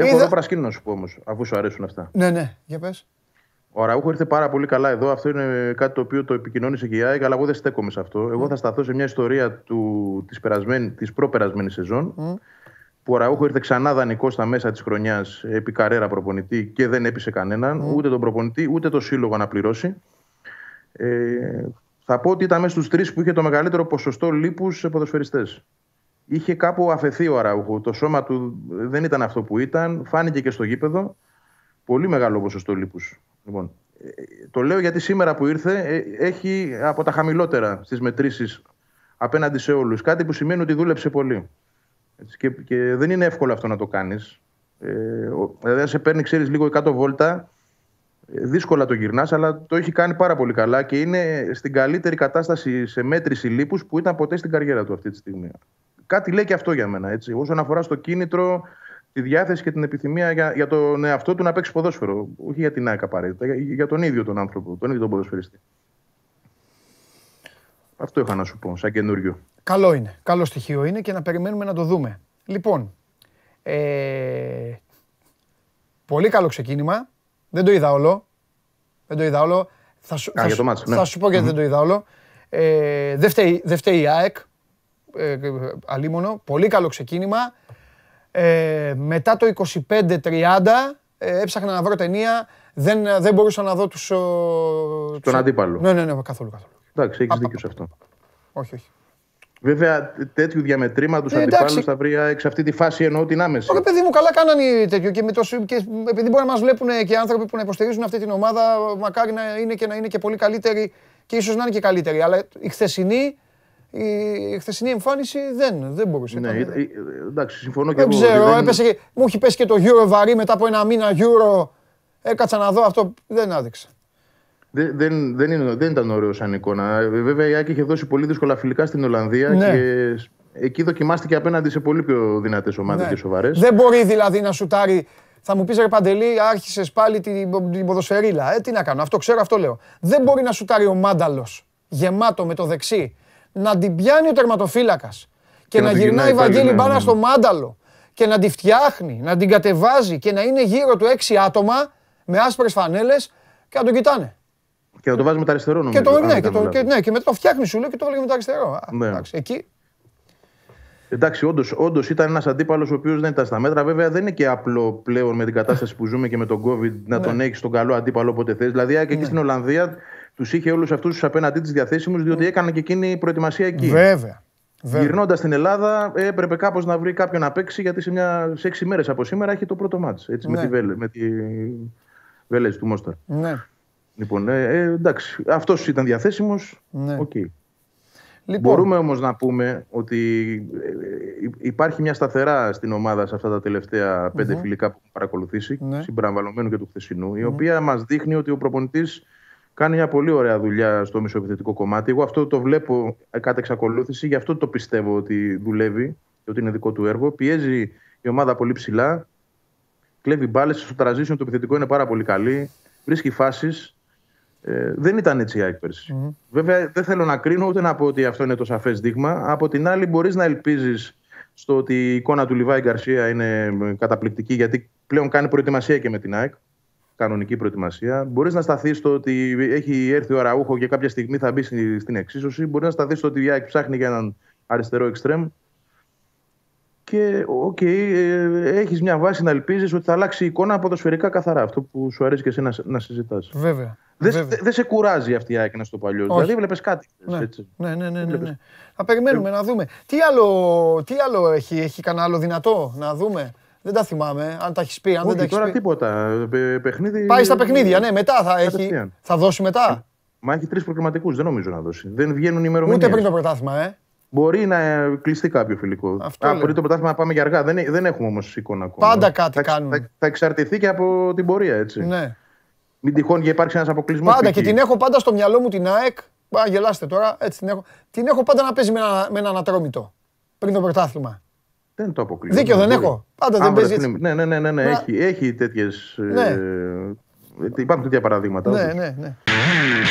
Έχω Είδα... εδώ να σου πω όμως, αφού σου αρέσουν αυτά. Ναι, ναι, για πες. Ο Ραούχο ήρθε πάρα πολύ καλά εδώ. Αυτό είναι κάτι το οποίο το επικοινώνησε και η ΑΕΚ, αλλά εγώ δεν στέκομαι σε αυτό. Εγώ ναι. θα σταθώ σε μια ιστορία του, της, της προπερασμένης σεζόν. Που ο Ραούχο ήρθε ξανά δανεικό στα μέσα της χρονιάς επί καρέρα προπονητή και δεν έπεισε κανέναν, ούτε τον προπονητή, ούτε το σύλλογο να πληρώσει. Ε, θα πω ότι ήταν μέσα στους τρεις που είχε το μεγαλύτερο ποσοστό λίπους σε ποδοσφαιριστές είχε κάπου αφαιθεί ο Αραούχο. Το σώμα του δεν ήταν αυτό που ήταν. Φάνηκε και στο γήπεδο. Πολύ μεγάλο ποσοστό λίπους. Λοιπόν, ε, το λέω γιατί σήμερα που ήρθε ε, έχει από τα χαμηλότερα στις μετρήσεις απέναντι σε όλους. Κάτι που σημαίνει ότι δούλεψε πολύ. Και, και δεν είναι εύκολο αυτό να το κάνεις. Ε, δηλαδή, σε παίρνει, ξέρεις, λίγο 100 βόλτα. Ε, δύσκολα το γυρνάς, αλλά το έχει κάνει πάρα πολύ καλά και είναι στην καλύτερη κατάσταση σε μέτρηση λίπους που ήταν ποτέ στην καριέρα του αυτή τη στιγμή κάτι λέει και αυτό για μένα. Έτσι. Όσον αφορά στο κίνητρο, τη διάθεση και την επιθυμία για, για τον εαυτό του να παίξει ποδόσφαιρο. Όχι για την ΑΕΚ απαραίτητα, για, για τον ίδιο τον άνθρωπο, τον ίδιο τον ποδοσφαιριστή. Αυτό είχα να σου πω, σαν καινούριο. Καλό είναι. Καλό στοιχείο είναι και να περιμένουμε να το δούμε. Λοιπόν, ε, πολύ καλό ξεκίνημα. Δεν το είδα όλο. Δεν το είδα όλο. Θα σου, ναι. θα, σου πω γιατι δεν το είδα όλο. Ε, δεν φταίει η ΑΕΚ. Ε, αλίμονο, πολύ καλό ξεκίνημα. Ε, μετά το 25-30 ε, έψαχνα να βρω ταινία, δεν, δεν μπορούσα να δω τους... Τον τους... αντίπαλο. Ναι, ναι, ναι, καθόλου, καθόλου. Εντάξει, έχεις δίκιο σε αυτό. Όχι, όχι. Βέβαια, τέτοιου διαμετρήματος ε, αντιπάλους θα βρει εξ αυτή τη φάση εννοώ την άμεση. Ωραία, παιδί μου, καλά κάνανε τέτοιο. Και, και επειδή μπορεί να μας βλέπουν και άνθρωποι που να υποστηρίζουν αυτή την ομάδα, μακάρι να είναι και να είναι και πολύ καλύτεροι και ίσως να είναι και καλύτεροι. Αλλά η χθεσινή η χθεσινή εμφάνιση δεν, δεν μπορούσε. Ναι, ε, ε, εντάξει, συμφωνώ και εγώ. Δεν ξέρω, έπεσε μου έχει πέσει και το Euro βαρύ μετά από ένα μήνα Euro. Έκατσα να δω αυτό, δεν άδειξε. Δεν, δεν, δεν, δεν ήταν ωραίο σαν εικόνα. Ε, βέβαια η Άκη είχε δώσει πολύ δύσκολα φιλικά στην Ολλανδία ναι. και εκεί δοκιμάστηκε απέναντι σε πολύ πιο δυνατές ομάδες ναι. και σοβαρές. Δεν μπορεί δηλαδή να σουτάρει. Θα μου πεις ρε Παντελή, άρχισες πάλι την, την ποδοσφαιρίλα. τι να κάνω, αυτό ξέρω, αυτό λέω. Δεν μπορεί να σουτάρει ο Μάνταλος γεμάτο με το δεξί να την πιάνει ο τερματοφύλακας και, να, γυρνάει η Βαγγέλη μπάνα στο ναι. μάνταλο και να τη φτιάχνει, να την κατεβάζει και να είναι γύρω του έξι άτομα με άσπρες φανέλες και να τον κοιτάνε. Και να το βάζει με τα αριστερό νομίζω. Και το, ναι, το, και, ναι, και μετά το φτιάχνει σου λέει και το βάλει με τα αριστερό. Ναι. Εντάξει, εκεί Εντάξει, όντως όντως ήταν ένας αντίπαλος ο οποίος δεν ήταν στα μέτρα. Βέβαια, δεν είναι και απλό πλέον με την κατάσταση που ζούμε και με τον COVID να ναι. τον έχεις τον καλό αντίπαλο όποτε θες. Δηλαδή, και εκεί ναι. στην Ολλανδία τους είχε όλους αυτούς τους απέναντί της διαθέσιμους, διότι mm. έκαναν και εκείνη η προετοιμασία εκεί. Βέβαια. Βέβαια. Γυρνώντας στην Ελλάδα, έπρεπε κάπως να βρει κάποιον να παίξει, γιατί σε, μια, σε 6 μέρες από σήμερα έχει το πρώτο μάτς, έτσι, με ναι. τη, Βέλε, του Μόσταρ. Ναι. Λοιπόν, ε, ε, εντάξει, αυτός ήταν διαθέσιμος. Ναι. Okay. Λοιπόν. Μπορούμε όμως να πούμε ότι ε, ε, υπάρχει μια σταθερά στην ομάδα σε αυτά τα τελευταία φιλικά που έχουμε παρακολουθήσει, ναι. και του χθεσινού, η οποία μας δείχνει ότι ο προπονητής κάνει μια πολύ ωραία δουλειά στο μισοεπιθετικό κομμάτι. Εγώ αυτό το βλέπω κατά εξακολούθηση, γι' αυτό το πιστεύω ότι δουλεύει και ότι είναι δικό του έργο. Πιέζει η ομάδα πολύ ψηλά, κλέβει μπάλες. Στο transition το επιθετικό είναι πάρα πολύ καλή, βρίσκει φάσεις. Ε, δεν ήταν έτσι η ΑΕΚ περσι Βέβαια, δεν θέλω να κρίνω ούτε να πω ότι αυτό είναι το σαφές δείγμα. Από την άλλη, μπορείς να ελπίζεις στο ότι η εικόνα του Λιβάη Γκαρσία είναι καταπληκτική, γιατί πλέον κάνει προετοιμασία και με την ΑΕΚ κανονική προετοιμασία. Μπορείς να σταθείς στο ότι έχει έρθει ο Αραούχο και κάποια στιγμή θα μπει στην εξίσωση. Μπορείς να σταθείς στο ότι η ψάχνει για έναν αριστερό εξτρέμ. Και οκ, okay, ε, έχεις μια βάση να ελπίζεις ότι θα αλλάξει η εικόνα ποδοσφαιρικά καθαρά. Αυτό που σου αρέσει και εσύ να, να συζητάς. Βέβαια. Δεν δε σε κουράζει αυτή η άκρη στο παλιό. Δηλαδή βλέπεις κάτι. Ναι. Έτσι. Ναι, ναι, ναι, ναι, ναι. Ε, να δούμε. Τι άλλο, τι άλλο έχει, έχει κανένα άλλο δυνατό να δούμε. Δεν τα θυμάμαι. Αν τα έχεις πει, αν Όχι, δεν τα έχεις πει. Τώρα τίποτα. Παιχνίδι... Πάει στα παιχνίδια, ναι. Μετά θα έχει. Θα δώσει μετά. Ε, μα έχει τρεις προκριματικού, Δεν νομίζω να δώσει. Δεν βγαίνουν ημερομηνίες. Ούτε πριν το πρωτάθλημα, ε. Μπορεί να κλειστεί κάποιο φιλικό. Αυτό Α, μπορεί το πρωτάθλημα να πάμε για αργά. Δεν, δεν έχουμε όμως εικόνα ακόμα. Πάντα κάτι θα, κάνουν. Θα, θα εξαρτηθεί και από την πορεία, έτσι. Ναι. Μην τυχόν και υπάρξει ένας αποκλεισμός. Πάντα και την έχω πάντα στο μυαλό μου την ΑΕΚ. Α, γελάστε τώρα. Έτσι την έχω. Την έχω πάντα να παίζει με, ένα, με ανατρόμητο πριν το πρωτάθλημα. Δεν το αποκλείω. Δίκιο ναι, δεν έχω. Πάντα δεν παίζει. Ναι, ναι, ναι, ναι, ναι. Έχει, έχει τέτοιες. Ναι. Ε, ε, υπάρχουν τέτοια παραδείγματα. Ναι, ναι, ναι.